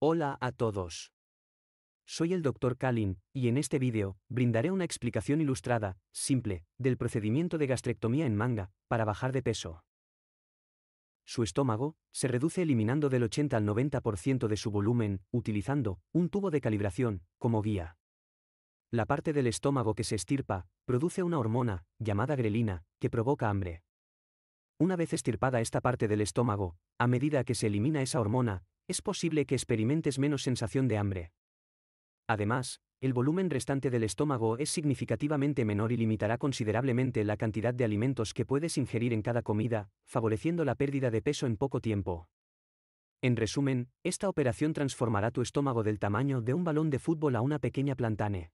Hola a todos. Soy el Dr. Kalin, y en este vídeo, brindaré una explicación ilustrada, simple, del procedimiento de gastrectomía en manga, para bajar de peso. Su estómago, se reduce eliminando del 80 al 90% de su volumen, utilizando, un tubo de calibración, como guía. La parte del estómago que se estirpa, produce una hormona, llamada grelina, que provoca hambre. Una vez estirpada esta parte del estómago, a medida que se elimina esa hormona, es posible que experimentes menos sensación de hambre. Además, el volumen restante del estómago es significativamente menor y limitará considerablemente la cantidad de alimentos que puedes ingerir en cada comida, favoreciendo la pérdida de peso en poco tiempo. En resumen, esta operación transformará tu estómago del tamaño de un balón de fútbol a una pequeña plantane.